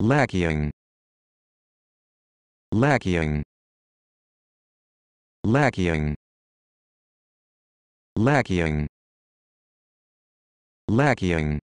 lacking lacking lacking lacking lacking